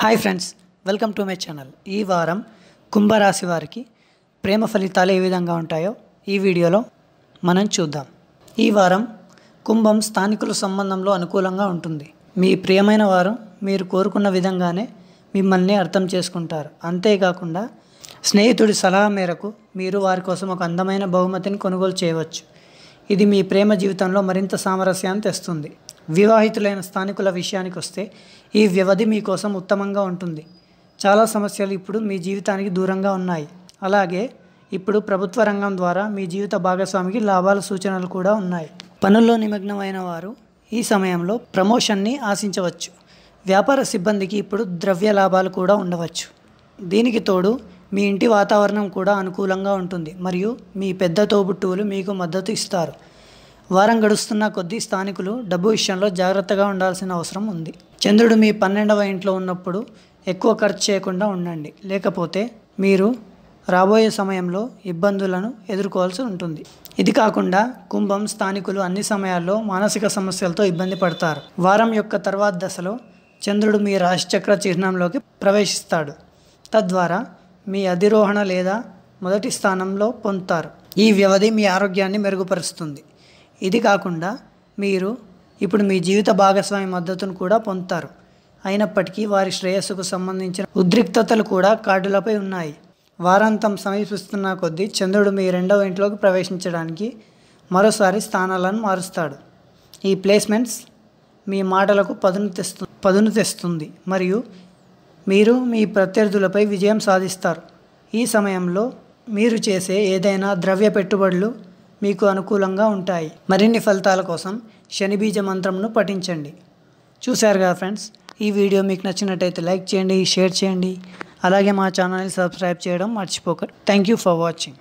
hi friends welcome to my channel ఈ వారం కుంభరాశి వారికి ప్రేమ ఫలితాలు ఏ విధంగా ఉంటాయో ఈ వీడియోలో మనం చూద్దాం ఈ వారం కుంభం స్థానికుల సంబంధంలో అనుకూలంగా ఉంటుంది మీ ప్రియమైన వారు మీరు కోరుకున్న విధంగానే మిమ్మల్ని అర్థం చేసుకుంటారు అంతేకాకుండా స్నేహితుడి సలహా మేరకు మీరు వారి కోసం ఒక అందమైన బహుమతిని కొనుగోలు చేయవచ్చు ఇది మీ ప్రేమ జీవితంలో మరింత సామరస్యాన్ని తెస్తుంది వివాహితులైన స్థానికుల విషయానికి వస్తే ఈ వ్యవధి మీకోసం ఉత్తమంగా ఉంటుంది చాలా సమస్యలు ఇప్పుడు మీ జీవితానికి దూరంగా ఉన్నాయి అలాగే ఇప్పుడు ప్రభుత్వ రంగం ద్వారా మీ జీవిత భాగస్వామికి లాభాల సూచనలు కూడా ఉన్నాయి పనుల్లో నిమగ్నమైన వారు ఈ సమయంలో ప్రమోషన్ని ఆశించవచ్చు వ్యాపార సిబ్బందికి ఇప్పుడు ద్రవ్య లాభాలు కూడా ఉండవచ్చు దీనికి తోడు మీ ఇంటి వాతావరణం కూడా అనుకూలంగా ఉంటుంది మరియు మీ పెద్ద తోబుట్టువులు మీకు మద్దతు ఇస్తారు వారం గడుస్తున్న కొద్దీ స్థానికులు డబ్బు విషయంలో జాగ్రత్తగా ఉండాల్సిన అవసరం ఉంది చంద్రుడు మీ పన్నెండవ ఇంట్లో ఉన్నప్పుడు ఎక్కువ ఖర్చు చేయకుండా ఉండండి లేకపోతే మీరు రాబోయే సమయంలో ఇబ్బందులను ఎదుర్కోవాల్సి ఉంటుంది ఇది కాకుండా కుంభం స్థానికులు అన్ని సమయాల్లో మానసిక సమస్యలతో ఇబ్బంది పడతారు వారం యొక్క తర్వాత దశలో చంద్రుడు మీ రాశిచక్ర చిహ్నంలోకి ప్రవేశిస్తాడు తద్వారా మీ అధిరోహణ లేదా మొదటి స్థానంలో పొందుతారు ఈ వ్యవధి మీ ఆరోగ్యాన్ని మెరుగుపరుస్తుంది ఇది కాకుండా మీరు ఇప్పుడు మీ జీవిత భాగస్వామి మద్దతును కూడా పొందుతారు అయినప్పటికీ వారి శ్రేయస్సుకు సంబంధించిన ఉద్రిక్తతలు కూడా కార్డులపై ఉన్నాయి వారాంతం సమీపిస్తున్న కొద్దీ చంద్రుడు మీ రెండవ ఇంట్లోకి ప్రవేశించడానికి మరోసారి స్థానాలను మారుస్తాడు ఈ ప్లేస్మెంట్స్ మీ మాటలకు పదును తెస్తు పదును తెస్తుంది మరియు మీరు మీ ప్రత్యర్థులపై విజయం సాధిస్తారు ఈ సమయంలో మీరు చేసే ఏదైనా ద్రవ్య పెట్టుబడులు మీకు అనుకూలంగా ఉంటాయి మరిన్ని ఫలితాల కోసం శనిబీజ మంత్రంను పఠించండి చూశారు కదా ఫ్రెండ్స్ ఈ వీడియో మీకు నచ్చినట్టయితే లైక్ చేయండి షేర్ చేయండి అలాగే మా ఛానల్ని సబ్స్క్రైబ్ చేయడం మర్చిపోకండి థ్యాంక్ యూ ఫర్ వాచింగ్